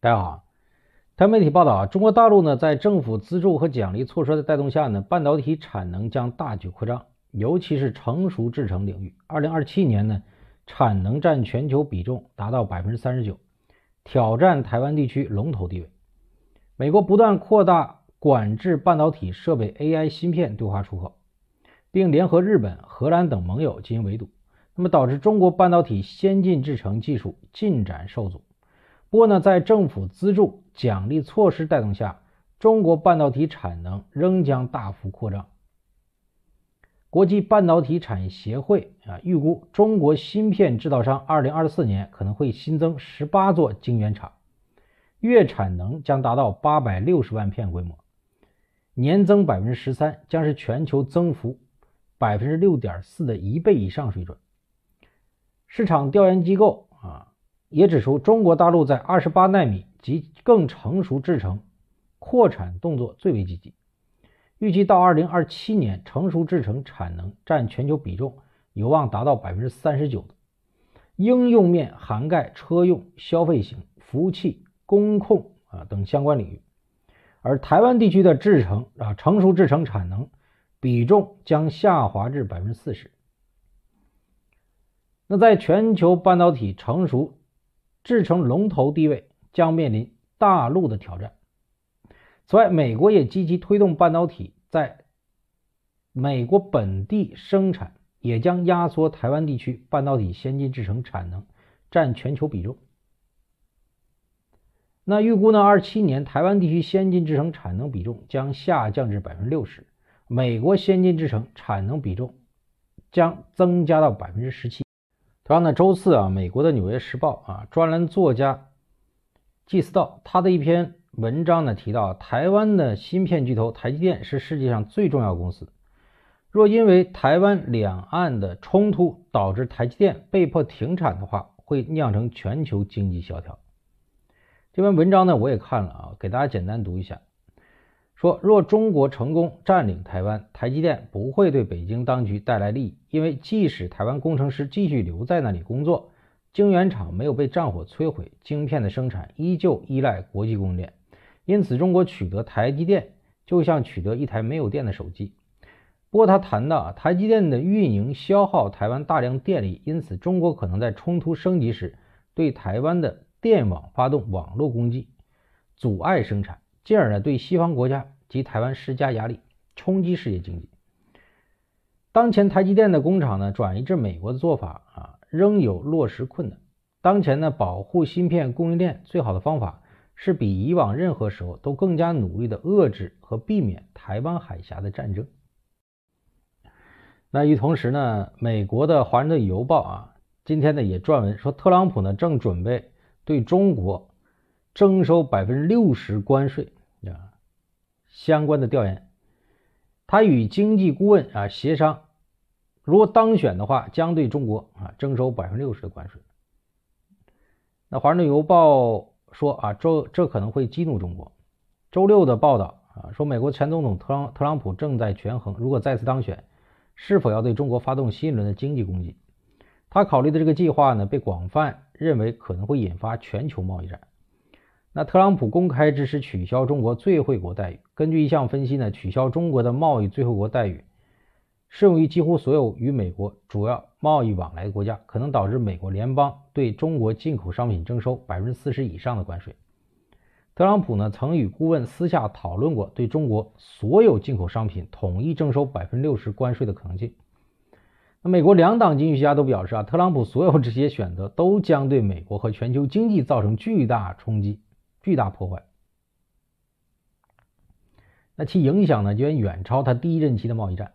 大家好。台媒体报道，啊，中国大陆呢在政府资助和奖励措施的带动下呢，半导体产能将大举扩张，尤其是成熟制程领域。二零二七年呢，产能占全球比重达到百分之三十九，挑战台湾地区龙头地位。美国不断扩大管制半导体设备、AI 芯片对华出口，并联合日本、荷兰等盟友进行围堵，那么导致中国半导体先进制程技术进展受阻。不过呢，在政府资助奖励措施带动下，中国半导体产能仍将大幅扩张。国际半导体产业协会啊，预估中国芯片制造商二零二四年可能会新增十八座晶圆厂，月产能将达到八百六十万片规模，年增百分之十三，将是全球增幅百分之六点四的一倍以上水准。市场调研机构。也指出，中国大陆在二十八纳米及更成熟制程扩产动作最为积极，预计到二零二七年，成熟制程产能占全球比重有望达到百分之三十九，应用面涵盖车用、消费型、服务器、工控啊等相关领域。而台湾地区的制程啊成熟制程产能比重将下滑至百分之四十。那在全球半导体成熟制成龙头地位将面临大陆的挑战。此外，美国也积极推动半导体在美国本地生产，也将压缩台湾地区半导体先进制程产能占全球比重。那预估呢？二七年台湾地区先进制程产能比重将下降至百分之六十，美国先进制程产能比重将增加到百分之十七。然后呢？周四啊，美国的《纽约时报》啊，专栏作家季斯道他的一篇文章呢，提到台湾的芯片巨头台积电是世界上最重要的公司。若因为台湾两岸的冲突导致台积电被迫停产的话，会酿成全球经济萧条。这篇文章呢，我也看了啊，给大家简单读一下。说，若中国成功占领台湾，台积电不会对北京当局带来利益，因为即使台湾工程师继续留在那里工作，晶圆厂没有被战火摧毁，晶片的生产依旧依赖国际供应链。因此，中国取得台积电就像取得一台没有电的手机。不过，他谈到啊，台积电的运营消耗台湾大量电力，因此中国可能在冲突升级时对台湾的电网发动网络攻击，阻碍生产。进而呢，对西方国家及台湾施加压力，冲击世界经济。当前台积电的工厂呢转移至美国的做法啊，仍有落实困难。当前呢，保护芯片供应链最好的方法是比以往任何时候都更加努力地遏制和避免台湾海峡的战争。那与此同时呢，美国的《华盛顿邮报》啊，今天呢也撰文说，特朗普呢正准备对中国征收百分之六十关税。相关的调研，他与经济顾问啊协商，如果当选的话，将对中国啊征收百分之六十的关税。那《华盛顿邮报》说啊，这这可能会激怒中国。周六的报道啊说，美国前总统特朗特朗普正在权衡，如果再次当选，是否要对中国发动新一轮的经济攻击。他考虑的这个计划呢，被广泛认为可能会引发全球贸易战。那特朗普公开支持取消中国最惠国待遇。根据一项分析呢，取消中国的贸易最惠国待遇，适用于几乎所有与美国主要贸易往来的国家，可能导致美国联邦对中国进口商品征收百分之四十以上的关税。特朗普呢，曾与顾问私下讨论过对中国所有进口商品统一征收百分之六十关税的可能性。那美国两党经济学家都表示啊，特朗普所有这些选择都将对美国和全球经济造成巨大冲击。巨大破坏，那其影响呢，居然远超他第一任期的贸易战。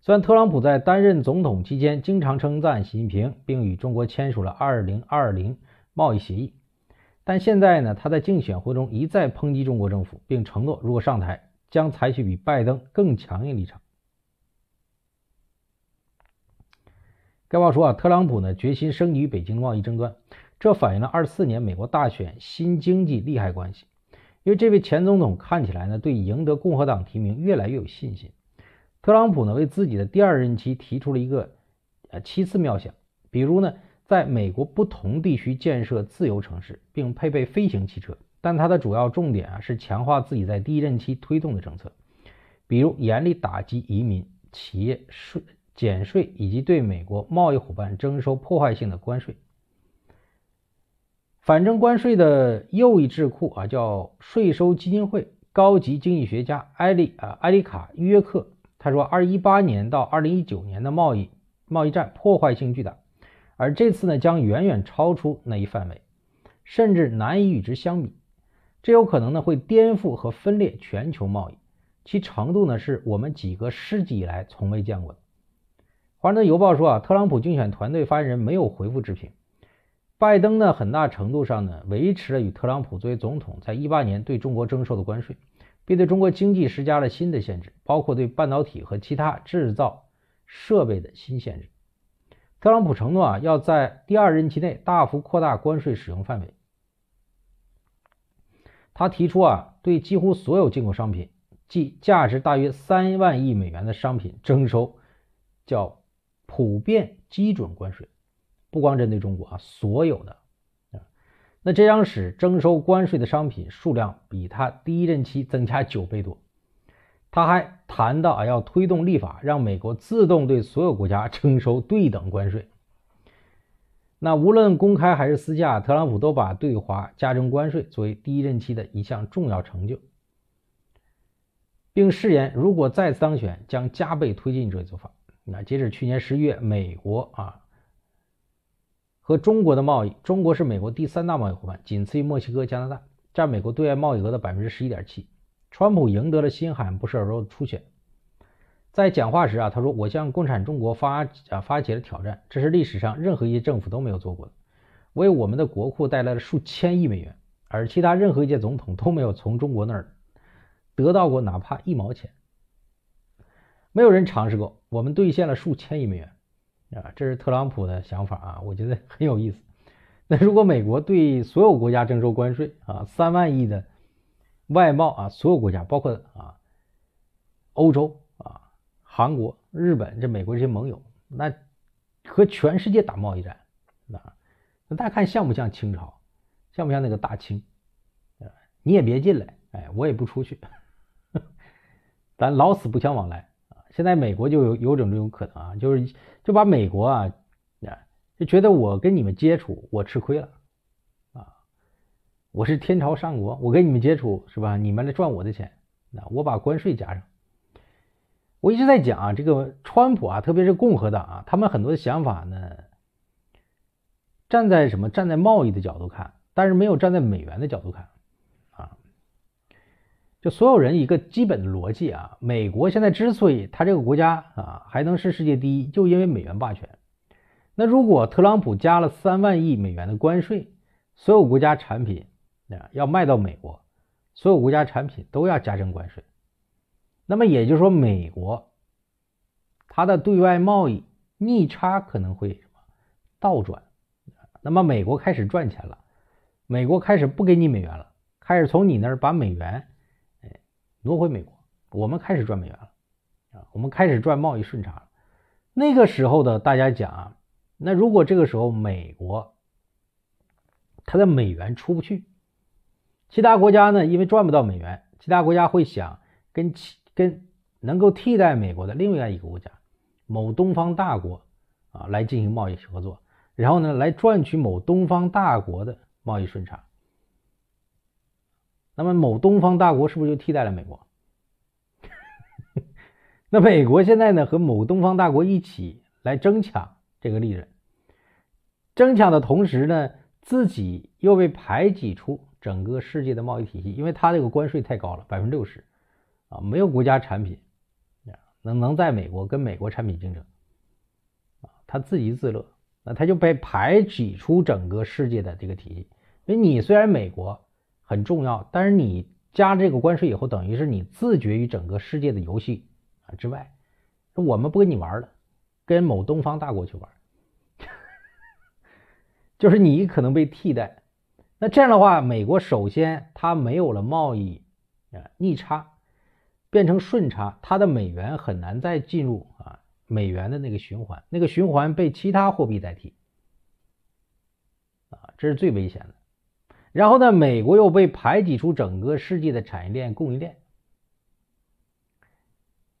虽然特朗普在担任总统期间经常称赞习近平，并与中国签署了二零二零贸易协议，但现在呢，他在竞选活动中一再抨击中国政府，并承诺如果上台将采取比拜登更强硬立场。该报说啊，特朗普呢决心升级与北京的贸易争端。这反映了二十四年美国大选新经济利害关系，因为这位前总统看起来呢对赢得共和党提名越来越有信心。特朗普呢为自己的第二任期提出了一个呃七次妙想，比如呢在美国不同地区建设自由城市，并配备飞行汽车。但他的主要重点啊是强化自己在第一任期推动的政策，比如严厉打击移民、企业税减税以及对美国贸易伙伴征收破坏性的关税。反正关税的又一智库啊，叫税收基金会高级经济学家埃丽啊埃丽卡约克他说，二一八年到二零一九年的贸易贸易战破坏性巨大，而这次呢将远远超出那一范围，甚至难以与之相比。这有可能呢会颠覆和分裂全球贸易，其程度呢是我们几个世纪以来从未见过的。华盛顿邮报说啊，特朗普竞选团队发言人没有回复置评。拜登呢，很大程度上呢，维持了与特朗普作为总统在一八年对中国征收的关税，并对中国经济施加了新的限制，包括对半导体和其他制造设备的新限制。特朗普承诺啊，要在第二任期内大幅扩大关税使用范围。他提出啊，对几乎所有进口商品，即价值大约三万亿美元的商品征收，叫普遍基准关税。不光针对中国啊，所有的那这样使征收关税的商品数量比他第一任期增加九倍多。他还谈到啊，要推动立法，让美国自动对所有国家征收对等关税。那无论公开还是私下，特朗普都把对华加征关税作为第一任期的一项重要成就，并誓言如果再次当选，将加倍推进这一做法。那截止去年十一月，美国啊。和中国的贸易，中国是美国第三大贸易伙伴，仅次于墨西哥、加拿大，占美国对外贸易额的百分之十一点七。川普赢得了新罕布什尔州的初选。在讲话时啊，他说：“我向共产中国发啊发起了挑战，这是历史上任何一届政府都没有做过的。为我们的国库带来了数千亿美元，而其他任何一届总统都没有从中国那儿得到过哪怕一毛钱。没有人尝试过，我们兑现了数千亿美元。”啊，这是特朗普的想法啊，我觉得很有意思。那如果美国对所有国家征收关税啊，三万亿的外贸啊，所有国家，包括啊欧洲啊、韩国、日本，这美国这些盟友，那和全世界打贸易战啊，那大家看像不像清朝，像不像那个大清？你也别进来，哎，我也不出去，咱老死不相往来。现在美国就有有种这种可能啊，就是就把美国啊，就觉得我跟你们接触我吃亏了啊，我是天朝上国，我跟你们接触是吧？你们来赚我的钱，那我把关税加上。我一直在讲啊，这个川普啊，特别是共和党啊，他们很多的想法呢，站在什么站在贸易的角度看，但是没有站在美元的角度看。就所有人一个基本的逻辑啊，美国现在之所以它这个国家啊还能是世界第一，就因为美元霸权。那如果特朗普加了三万亿美元的关税，所有国家产品啊要卖到美国，所有国家产品都要加征关税，那么也就是说美国它的对外贸易逆差可能会什么倒转，那么美国开始赚钱了，美国开始不给你美元了，开始从你那儿把美元。挪回美国，我们开始赚美元了，啊，我们开始赚贸易顺差了。那个时候的大家讲啊，那如果这个时候美国它的美元出不去，其他国家呢，因为赚不到美元，其他国家会想跟其跟能够替代美国的另外一个国家，某东方大国啊，来进行贸易合作，然后呢，来赚取某东方大国的贸易顺差。那么某东方大国是不是就替代了美国？那美国现在呢，和某东方大国一起来争抢这个利润，争抢的同时呢，自己又被排挤出整个世界的贸易体系，因为它这个关税太高了，百分之六十，啊，没有国家产品，能能在美国跟美国产品竞争，啊，他自娱自乐，那他就被排挤出整个世界的这个体系。因为你虽然美国，很重要，但是你加这个关税以后，等于是你自绝于整个世界的游戏啊之外，我们不跟你玩了，跟某东方大国去玩，就是你可能被替代。那这样的话，美国首先它没有了贸易啊逆差，变成顺差，它的美元很难再进入啊美元的那个循环，那个循环被其他货币代替，啊，这是最危险的。然后呢，美国又被排挤出整个世界的产业链供应链。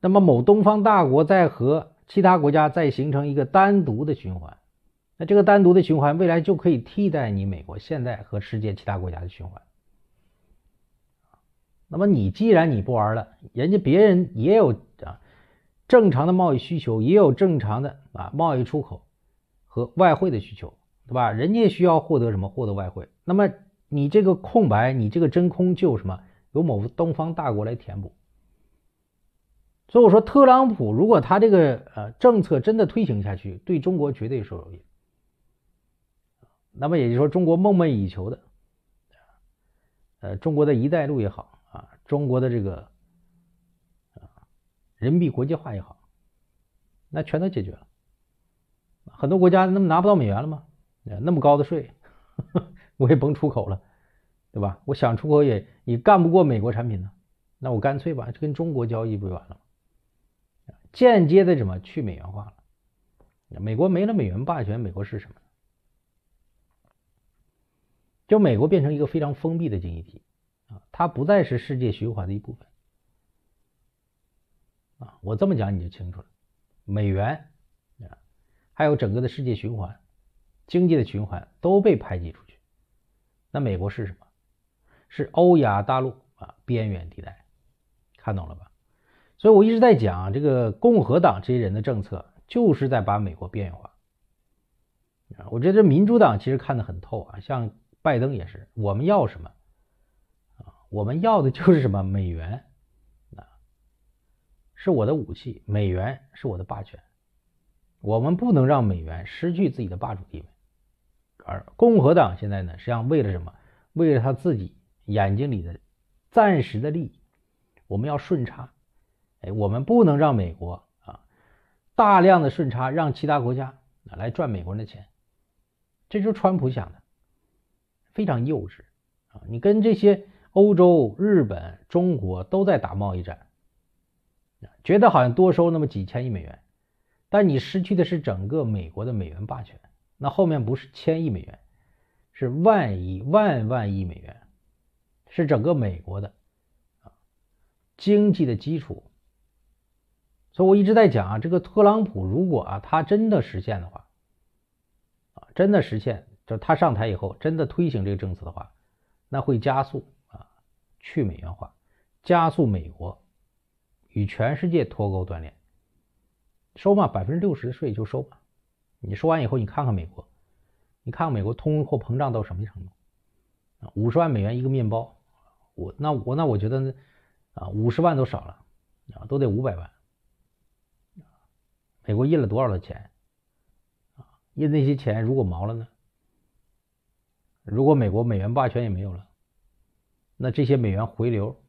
那么某东方大国在和其他国家在形成一个单独的循环，那这个单独的循环未来就可以替代你美国现在和世界其他国家的循环。那么你既然你不玩了，人家别人也有啊正常的贸易需求，也有正常的啊贸易出口和外汇的需求，对吧？人家需要获得什么？获得外汇。那么你这个空白，你这个真空就什么由某东方大国来填补。所以我说，特朗普如果他这个呃政策真的推行下去，对中国绝对受益。那么也就是说，中国梦寐以求的，呃，中国的“一带一路”也好啊，中国的这个啊人民币国际化也好，那全都解决了。很多国家那么拿不到美元了吗？那么高的税。我也甭出口了，对吧？我想出口也也干不过美国产品呢，那我干脆吧，就跟中国交易不就完了吗？间接的怎么去美元化了，美国没了美元霸权，美国是什么就美国变成一个非常封闭的经济体啊，它不再是世界循环的一部分啊。我这么讲你就清楚了，美元啊，还有整个的世界循环、经济的循环都被排挤出去。那美国是什么？是欧亚大陆啊边缘地带，看懂了吧？所以我一直在讲这个共和党这些人的政策，就是在把美国边缘化。我觉得民主党其实看得很透啊，像拜登也是，我们要什么啊？我们要的就是什么美元啊？是我的武器，美元是我的霸权，我们不能让美元失去自己的霸主地位。而共和党现在呢，实际上为了什么？为了他自己眼睛里的暂时的利益。我们要顺差，哎，我们不能让美国啊大量的顺差让其他国家来赚美国人的钱，这就是川普想的，非常幼稚啊！你跟这些欧洲、日本、中国都在打贸易战，觉得好像多收那么几千亿美元，但你失去的是整个美国的美元霸权。那后面不是千亿美元，是万亿、万万亿美元，是整个美国的啊经济的基础。所以我一直在讲啊，这个特朗普如果啊他真的实现的话，啊真的实现，就他上台以后真的推行这个政策的话，那会加速啊去美元化，加速美国与全世界脱钩断炼。收嘛，百分之六十的税就收吧。你说完以后，你看看美国，你看看美国通货膨胀到什么程度？啊，五十万美元一个面包，我那我那我觉得呢？啊，五十万都少了，啊，都得五百万。美国印了多少的钱？啊，印那些钱如果毛了呢？如果美国美元霸权也没有了，那这些美元回流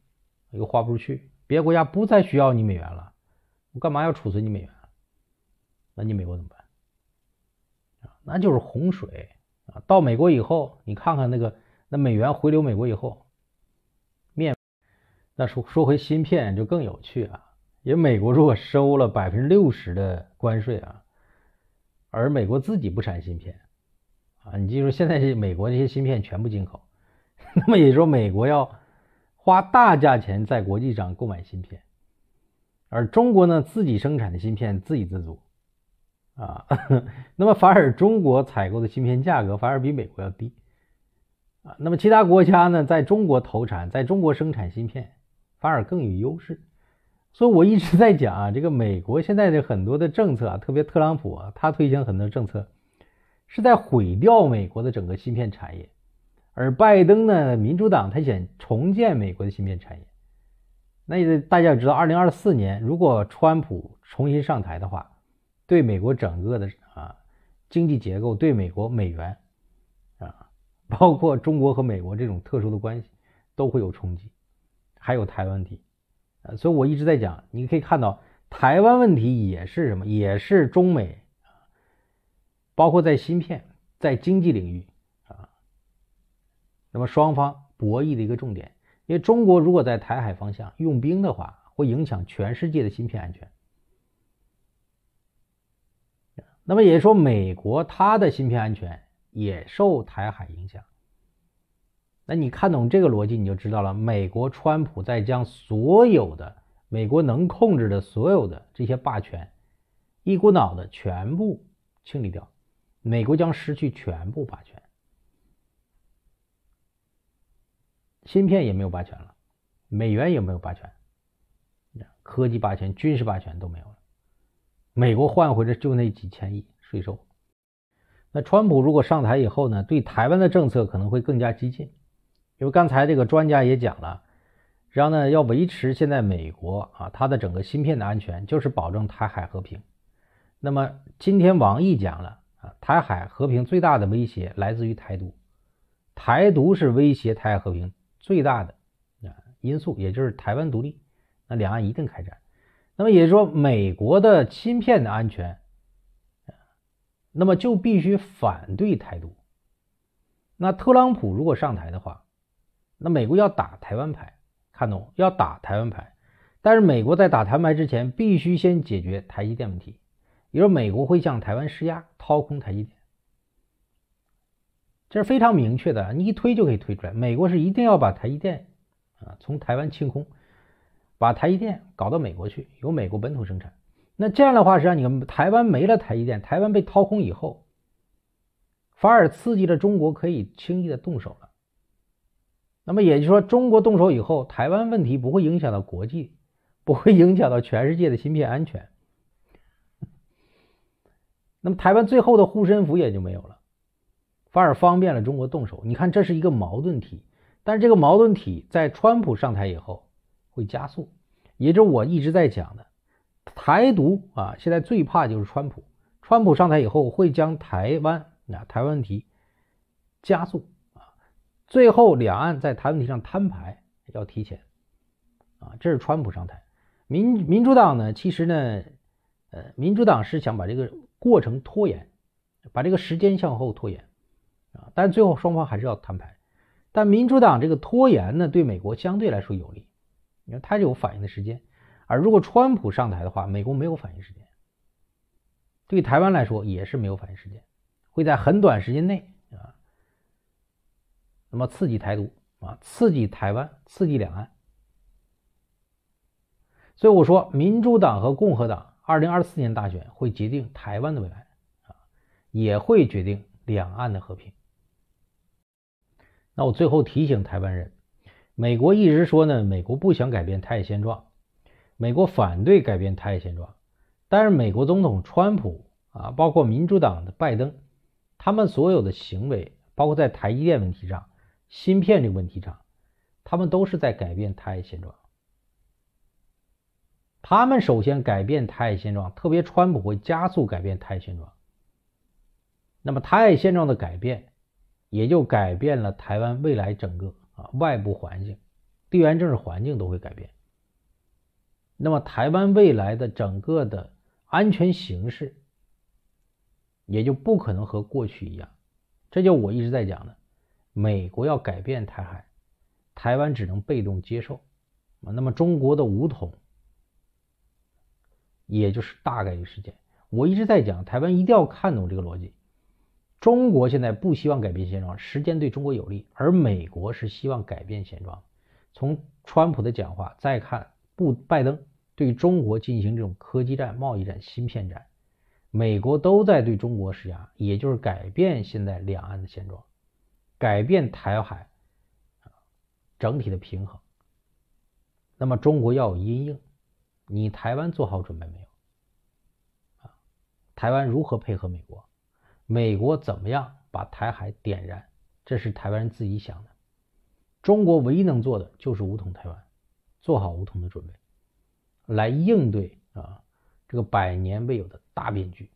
又花不出去，别的国家不再需要你美元了，我干嘛要储存你美元？那你美国怎么办？那就是洪水啊！到美国以后，你看看那个那美元回流美国以后，面，那说说回芯片就更有趣啊！因为美国如果收了百分之六十的关税啊，而美国自己不产芯片啊，你记住，现在是美国这些芯片全部进口，那么也就是说，美国要花大价钱在国际上购买芯片，而中国呢，自己生产的芯片自给自足。啊，那么反而中国采购的芯片价格反而比美国要低，啊，那么其他国家呢，在中国投产，在中国生产芯片反而更有优势，所以我一直在讲啊，这个美国现在的很多的政策啊，特别特朗普啊，他推行很多政策是在毁掉美国的整个芯片产业，而拜登呢，民主党他想重建美国的芯片产业，那也大家知道，二零二四年如果川普重新上台的话。对美国整个的啊经济结构，对美国美元，啊，包括中国和美国这种特殊的关系都会有冲击，还有台湾问题，呃，所以我一直在讲，你可以看到台湾问题也是什么，也是中美啊，包括在芯片、在经济领域啊，那么双方博弈的一个重点，因为中国如果在台海方向用兵的话，会影响全世界的芯片安全。那么也就说，美国它的芯片安全也受台海影响。那你看懂这个逻辑，你就知道了。美国川普在将所有的美国能控制的所有的这些霸权，一股脑的全部清理掉。美国将失去全部霸权，芯片也没有霸权了，美元也没有霸权，科技霸权、军事霸权都没有了。美国换回来就那几千亿税收，那川普如果上台以后呢，对台湾的政策可能会更加激进，因为刚才这个专家也讲了，然后呢，要维持现在美国啊它的整个芯片的安全，就是保证台海和平。那么今天王毅讲了啊，台海和平最大的威胁来自于台独，台独是威胁台海和平最大的啊因素，也就是台湾独立，那两岸一定开战。那么也就是说，美国的芯片的安全，啊，那么就必须反对台独。那特朗普如果上台的话，那美国要打台湾牌，看懂？要打台湾牌，但是美国在打台湾牌之前，必须先解决台积电问题。也就是美国会向台湾施压，掏空台积电。这是非常明确的，你一推就可以推出来。美国是一定要把台积电啊从台湾清空。把台积电搞到美国去，由美国本土生产。那这样的话，实际上你们台湾没了台积电，台湾被掏空以后，反而刺激了中国可以轻易的动手了。那么也就是说，中国动手以后，台湾问题不会影响到国际，不会影响到全世界的芯片安全。那么台湾最后的护身符也就没有了，反而方便了中国动手。你看，这是一个矛盾体。但是这个矛盾体在川普上台以后。会加速，也就是我一直在讲的，台独啊，现在最怕就是川普。川普上台以后会将台湾啊台湾问题加速啊，最后两岸在台湾问题上摊牌要提前啊，这是川普上台。民民主党呢，其实呢，呃，民主党是想把这个过程拖延，把这个时间向后拖延啊，但最后双方还是要摊牌。但民主党这个拖延呢，对美国相对来说有利。因为他有反应的时间，而如果川普上台的话，美国没有反应时间，对台湾来说也是没有反应时间，会在很短时间内啊，那么刺激台独啊，刺激台湾，刺激两岸。所以我说，民主党和共和党二零二四年大选会决定台湾的未来啊，也会决定两岸的和平。那我最后提醒台湾人。美国一直说呢，美国不想改变台现状，美国反对改变台现状。但是美国总统川普啊，包括民主党的拜登，他们所有的行为，包括在台积电问题上、芯片这个问题上，他们都是在改变台现状。他们首先改变台现状，特别川普会加速改变台现状。那么台现状的改变，也就改变了台湾未来整个。外部环境、地缘政治环境都会改变，那么台湾未来的整个的安全形势也就不可能和过去一样。这就我一直在讲的，美国要改变台海，台湾只能被动接受。那么中国的武统也就是大概率事件。我一直在讲，台湾一定要看懂这个逻辑。中国现在不希望改变现状，时间对中国有利，而美国是希望改变现状。从川普的讲话再看，不拜登对中国进行这种科技战、贸易战、芯片战，美国都在对中国施压，也就是改变现在两岸的现状，改变台海整体的平衡。那么中国要有阴影，你台湾做好准备没有？啊，台湾如何配合美国？美国怎么样把台海点燃？这是台湾人自己想的。中国唯一能做的就是武统台湾，做好武统的准备，来应对啊这个百年未有的大变局。